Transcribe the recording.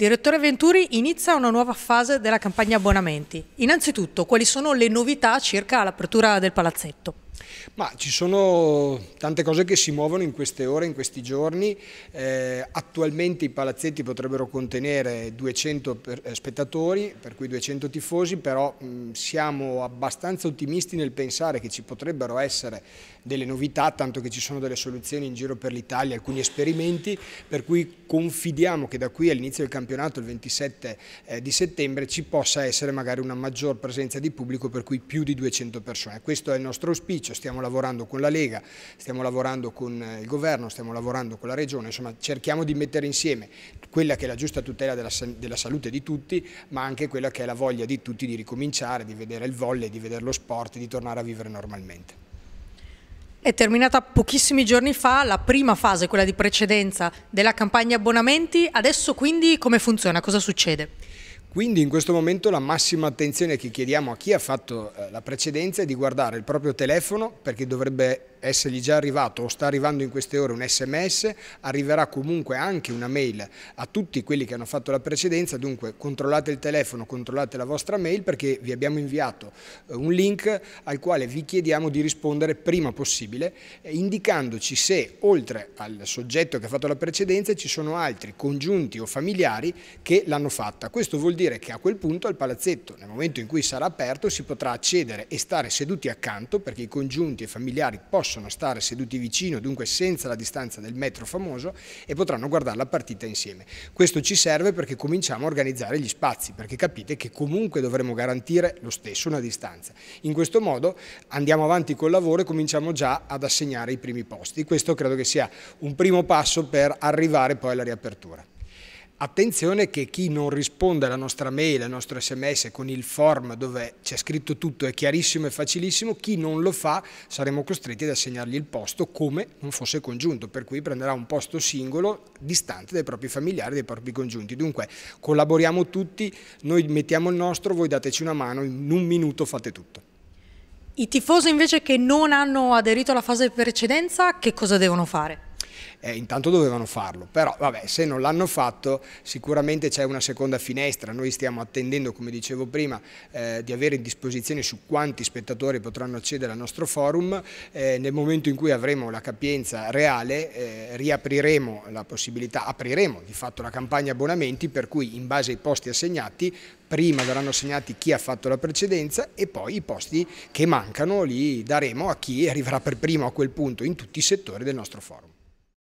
Direttore Venturi, inizia una nuova fase della campagna abbonamenti. Innanzitutto, quali sono le novità circa l'apertura del palazzetto? Ma ci sono tante cose che si muovono in queste ore, in questi giorni. Eh, attualmente i palazzetti potrebbero contenere 200 per, eh, spettatori, per cui 200 tifosi, però mh, siamo abbastanza ottimisti nel pensare che ci potrebbero essere delle novità, tanto che ci sono delle soluzioni in giro per l'Italia, alcuni esperimenti, per cui confidiamo che da qui all'inizio del campionato, il 27 eh, di settembre, ci possa essere magari una maggior presenza di pubblico, per cui più di 200 persone. Questo è il nostro auspicio cioè stiamo lavorando con la Lega, stiamo lavorando con eh, il governo, stiamo lavorando con la regione, insomma cerchiamo di mettere insieme quella che è la giusta tutela della, della salute di tutti, ma anche quella che è la voglia di tutti di ricominciare, di vedere il volle, di vedere lo sport, e di tornare a vivere normalmente. È terminata pochissimi giorni fa la prima fase, quella di precedenza della campagna abbonamenti, adesso quindi come funziona, cosa succede? Quindi in questo momento la massima attenzione che chiediamo a chi ha fatto eh, la precedenza è di guardare il proprio telefono perché dovrebbe essergli già arrivato o sta arrivando in queste ore un sms, arriverà comunque anche una mail a tutti quelli che hanno fatto la precedenza, dunque controllate il telefono, controllate la vostra mail perché vi abbiamo inviato eh, un link al quale vi chiediamo di rispondere prima possibile eh, indicandoci se oltre al soggetto che ha fatto la precedenza ci sono altri congiunti o familiari che l'hanno fatta. Questo vuol dire che a quel punto al palazzetto nel momento in cui sarà aperto si potrà accedere e stare seduti accanto perché i congiunti e familiari possono possono stare seduti vicino, dunque senza la distanza del metro famoso, e potranno guardare la partita insieme. Questo ci serve perché cominciamo a organizzare gli spazi, perché capite che comunque dovremo garantire lo stesso una distanza. In questo modo andiamo avanti col lavoro e cominciamo già ad assegnare i primi posti. Questo credo che sia un primo passo per arrivare poi alla riapertura. Attenzione che chi non risponde alla nostra mail, al nostro sms con il form dove c'è scritto tutto è chiarissimo e facilissimo, chi non lo fa saremo costretti ad assegnargli il posto come non fosse congiunto, per cui prenderà un posto singolo distante dai propri familiari, dai propri congiunti. Dunque collaboriamo tutti, noi mettiamo il nostro, voi dateci una mano, in un minuto fate tutto. I tifosi invece che non hanno aderito alla fase precedenza, che cosa devono fare? eh, intanto dovevano farlo, però vabbè, se non l'hanno fatto sicuramente c'è una seconda finestra, noi stiamo attendendo, come dicevo prima, eh, di avere in disposizione su quanti spettatori potranno accedere al nostro forum, eh, nel momento in cui avremo la capienza reale eh, riapriremo la possibilità, apriremo di fatto la campagna abbonamenti per cui in base ai posti assegnati prima verranno assegnati chi ha fatto la precedenza e poi i posti che mancano li daremo a chi arriverà per primo a quel punto in tutti i settori del nostro forum.